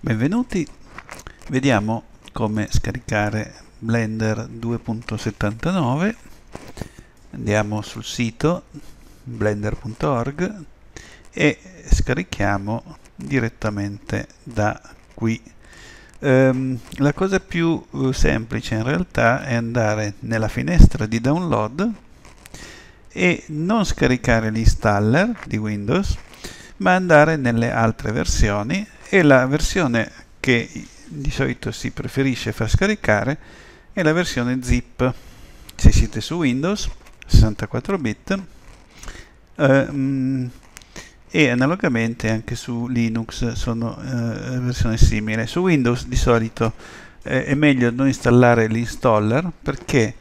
Benvenuti, vediamo come scaricare Blender 2.79 andiamo sul sito blender.org e scarichiamo direttamente da qui ehm, la cosa più eh, semplice in realtà è andare nella finestra di download e non scaricare l'installer di Windows ma andare nelle altre versioni e la versione che di solito si preferisce far scaricare è la versione zip se siete su Windows 64 bit ehm, e analogamente anche su Linux sono eh, versione simile su Windows di solito eh, è meglio non installare l'installer perché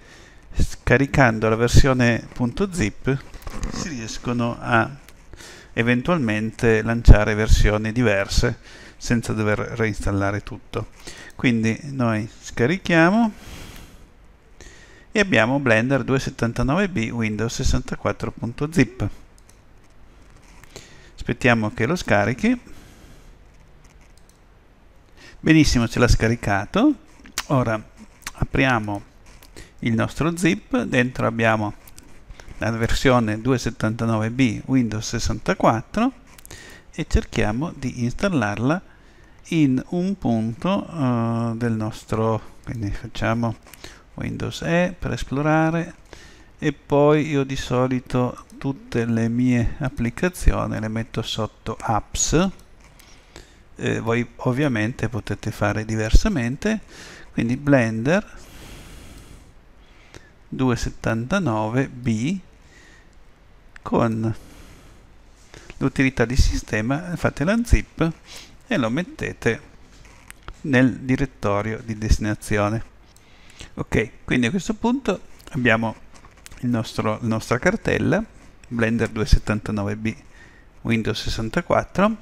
scaricando la versione .zip si riescono a eventualmente lanciare versioni diverse senza dover reinstallare tutto quindi noi scarichiamo e abbiamo Blender 279b Windows 64.zip aspettiamo che lo scarichi benissimo ce l'ha scaricato ora apriamo il nostro zip dentro abbiamo la versione 279b Windows 64 e cerchiamo di installarla in un punto uh, del nostro quindi facciamo Windows E per esplorare e poi io di solito tutte le mie applicazioni le metto sotto apps eh, voi ovviamente potete fare diversamente quindi Blender 279B con l'utilità di sistema, fate la zip e lo mettete nel direttorio di destinazione. Ok, quindi a questo punto abbiamo nostro, la nostra cartella Blender 279B Windows 64.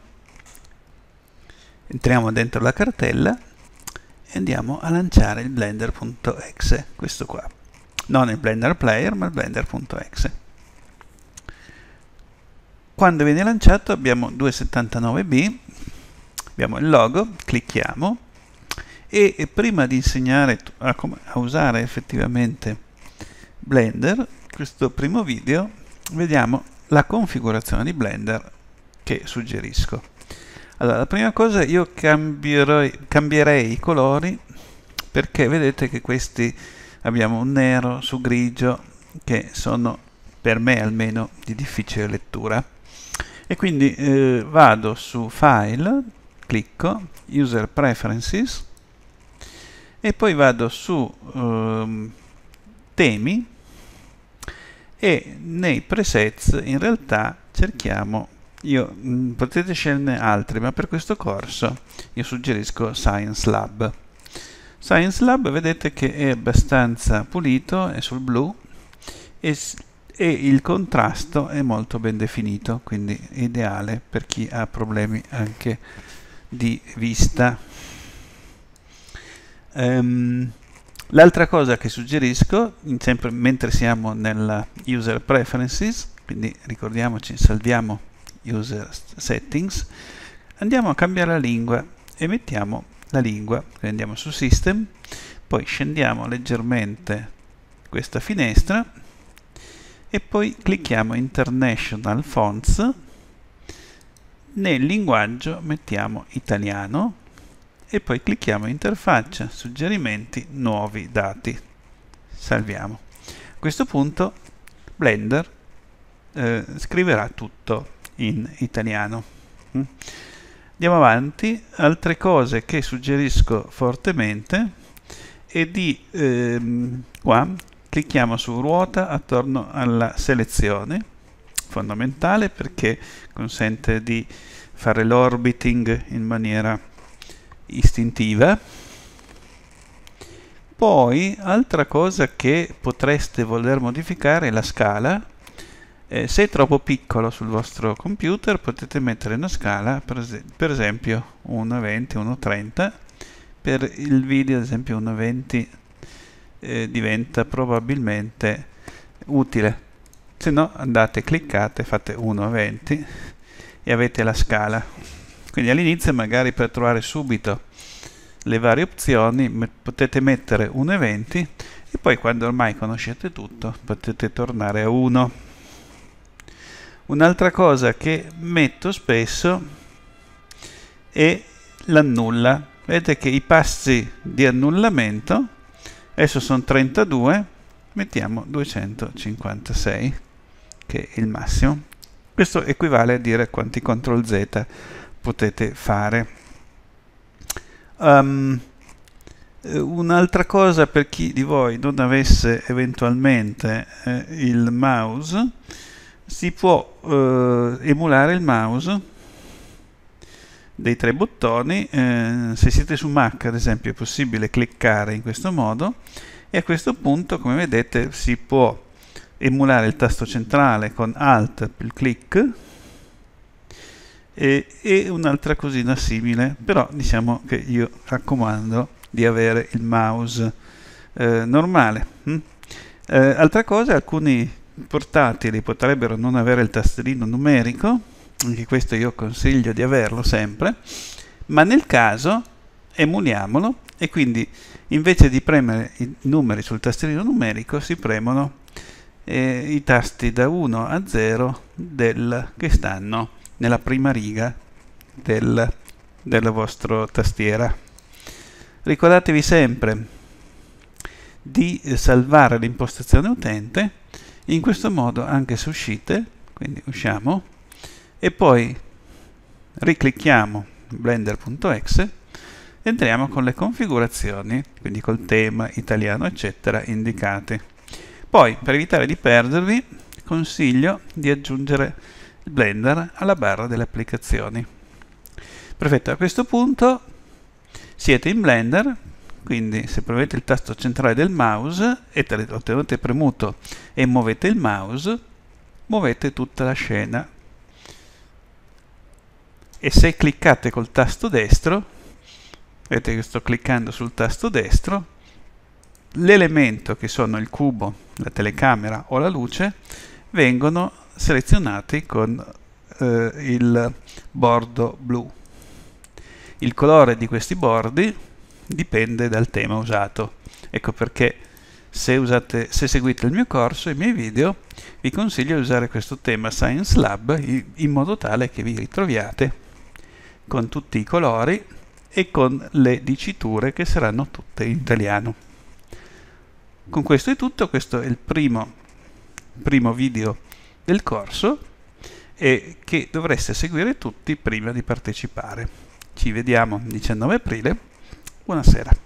Entriamo dentro la cartella e andiamo a lanciare il blender.exe, questo qua. Non il blender player, ma il blender.exe. Quando viene lanciato abbiamo 279b, abbiamo il logo, clicchiamo e prima di insegnare a, a usare effettivamente Blender, questo primo video, vediamo la configurazione di Blender che suggerisco. Allora, la prima cosa io cambierò, cambierei i colori perché vedete che questi abbiamo un nero su grigio che sono per me almeno di difficile lettura e quindi eh, vado su File, clicco, User Preferences e poi vado su eh, Temi e nei presets in realtà cerchiamo io, mh, mm, potete sceglierne altri ma per questo corso io suggerisco Science Lab Science Lab vedete che è abbastanza pulito è sul blu e e il contrasto è molto ben definito, quindi ideale per chi ha problemi anche di vista. Um, L'altra cosa che suggerisco, sempre, mentre siamo nella User Preferences, quindi ricordiamoci, salviamo User Settings, andiamo a cambiare la lingua e mettiamo la lingua, andiamo su System, poi scendiamo leggermente questa finestra e poi clicchiamo International Fonts nel linguaggio mettiamo italiano e poi clicchiamo interfaccia, suggerimenti, nuovi dati. Salviamo. A questo punto Blender eh, scriverà tutto in italiano. Mm. Andiamo avanti, altre cose che suggerisco fortemente è di ehm, qua clicchiamo su ruota attorno alla selezione fondamentale perché consente di fare l'orbiting in maniera istintiva poi altra cosa che potreste voler modificare è la scala eh, se è troppo piccolo sul vostro computer potete mettere una scala per, es per esempio 1.20 1.30 per il video ad esempio 1.20 eh, diventa probabilmente utile se no andate cliccate fate 1 a 20 e avete la scala quindi all'inizio magari per trovare subito le varie opzioni potete mettere 1 a 20 e poi quando ormai conoscete tutto potete tornare a 1 un'altra cosa che metto spesso è l'annulla vedete che i passi di annullamento adesso sono 32 mettiamo 256 che è il massimo questo equivale a dire quanti CTRL Z potete fare um, un'altra cosa per chi di voi non avesse eventualmente eh, il mouse si può eh, emulare il mouse dei tre bottoni. Eh, se siete su Mac, ad esempio, è possibile cliccare in questo modo e a questo punto, come vedete, si può emulare il tasto centrale con Alt più clic e, e un'altra cosina simile, però diciamo che io raccomando di avere il mouse eh, normale. Mm? Eh, altra cosa, alcuni portatili potrebbero non avere il tastierino numerico anche questo io consiglio di averlo sempre, ma nel caso emuliamolo e quindi invece di premere i numeri sul tastierino numerico si premono eh, i tasti da 1 a 0 del, che stanno nella prima riga del, della vostra tastiera. Ricordatevi sempre di salvare l'impostazione utente, in questo modo anche se uscite, quindi usciamo, e poi riclicchiamo blender.exe entriamo con le configurazioni quindi col tema italiano eccetera indicate poi per evitare di perdervi consiglio di aggiungere blender alla barra delle applicazioni perfetto a questo punto siete in blender quindi se premete il tasto centrale del mouse e lo tenete premuto e muovete il mouse muovete tutta la scena e se cliccate col tasto destro, vedete che sto cliccando sul tasto destro, l'elemento che sono il cubo, la telecamera o la luce vengono selezionati con eh, il bordo blu. Il colore di questi bordi dipende dal tema usato. Ecco perché se, usate, se seguite il mio corso, e i miei video, vi consiglio di usare questo tema Science Lab in modo tale che vi ritroviate con tutti i colori e con le diciture che saranno tutte in italiano. Con questo è tutto, questo è il primo, primo video del corso e che dovreste seguire tutti prima di partecipare. Ci vediamo il 19 aprile, buonasera.